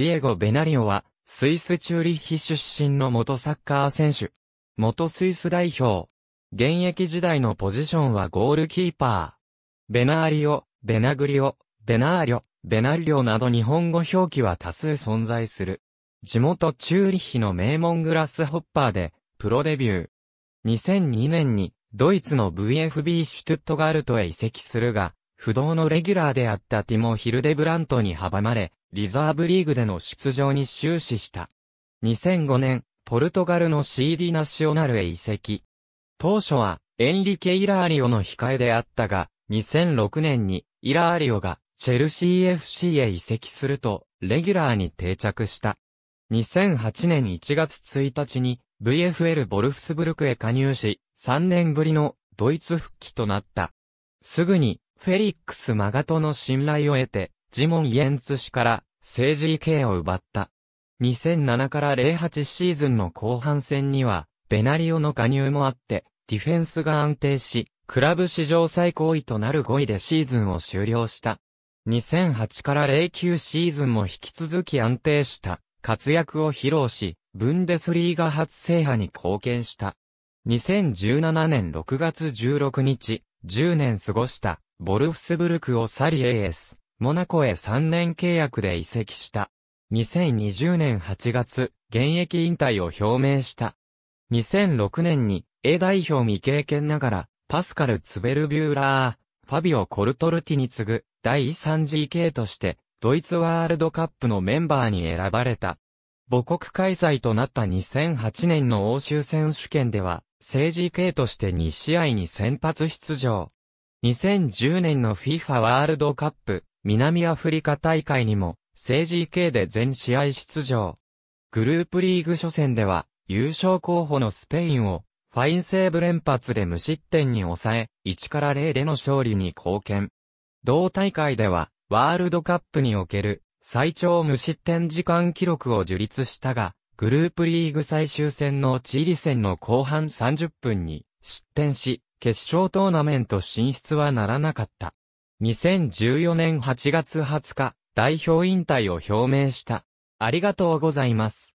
ディエゴ・ベナリオは、スイスチューリッヒ出身の元サッカー選手。元スイス代表。現役時代のポジションはゴールキーパー。ベナーリオ、ベナグリオ、ベナーリョ、ベナリオなど日本語表記は多数存在する。地元チューリッヒの名門グラスホッパーで、プロデビュー。2002年に、ドイツの VFB シュトゥットガルトへ移籍するが、不動のレギュラーであったティモ・ヒルデブラントに阻まれ、リザーブリーグでの出場に終始した。2005年、ポルトガルの CD ナショナルへ移籍。当初は、エンリケ・イラーリオの控えであったが、2006年に、イラーリオが、チェルシー FC へ移籍すると、レギュラーに定着した。2008年1月1日に、VFL ボルフスブルクへ加入し、3年ぶりのドイツ復帰となった。すぐに、フェリックス・マガトの信頼を得て、ジモン・イエンツ氏から政治意見を奪った。2007から08シーズンの後半戦には、ベナリオの加入もあって、ディフェンスが安定し、クラブ史上最高位となる5位でシーズンを終了した。2008から09シーズンも引き続き安定した活躍を披露し、ブンデスリーガ初制覇に貢献した。2017年6月16日、10年過ごした、ボルフスブルクを去りース。モナコへ3年契約で移籍した。2020年8月、現役引退を表明した。2006年に A 代表未経験ながら、パスカル・ツベルビューラー、ファビオ・コルトルティに次ぐ第 3GK として、ドイツワールドカップのメンバーに選ばれた。母国開催となった2008年の欧州選手権では、政治系として2試合に先発出場。2010年の FIFA ワールドカップ南アフリカ大会にも、政治系で全試合出場。グループリーグ初戦では、優勝候補のスペインを、ファインセーブ連発で無失点に抑え、1から0での勝利に貢献。同大会では、ワールドカップにおける、最長無失点時間記録を樹立したが、グループリーグ最終戦のチリ戦の後半30分に、失点し、決勝トーナメント進出はならなかった。2014年8月20日、代表引退を表明した。ありがとうございます。